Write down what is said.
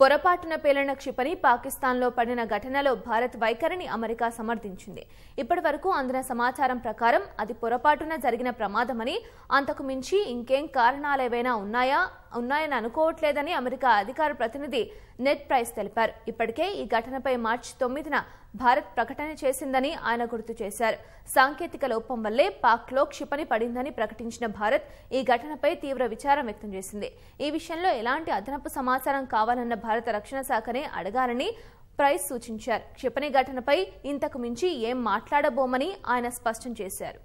పొరపాటున పేలిన క్షిపణి పాకిస్తాన్లో పడిన ఘటనలో భారత్ వైఖరిని అమెరికా సమర్థించింది ఇప్పటి వరకు అందిన సమాచారం ప్రకారం అది పొరపాటున జరిగిన ప్రమాదమని అంతకు మించి ఇంకేం కారణాలు ఏవైనా ఉన్నాయా ఉన్నాయని అనుకోవట్లేదని అమెరికా అధికార ప్రతినిధి నెట్ ప్రైస్ తెలిపారు ఇప్పటికే ఈ ఘటనపై మార్చి తొమ్మిదిన భారత్ ప్రకటన చేసిందని ఆయన గుర్తు చేశారు సాంకేతిక లోపం వల్లే పాక్లో క్షిపణి పడిందని ప్రకటించిన భారత్ ఈ ఘటనపై తీవ్ర విచారం వ్యక్తం చేసింది ఈ విషయంలో ఎలాంటి అదనపు సమాచారం కావాలన్న భారత రక్షణ శాఖనే అడగాలని ప్రైస్ సూచించారు క్షిపణి ఘటనపై ఇంతకు మించి ఏం మాట్లాడబోమని ఆయన స్పష్టం చేశారు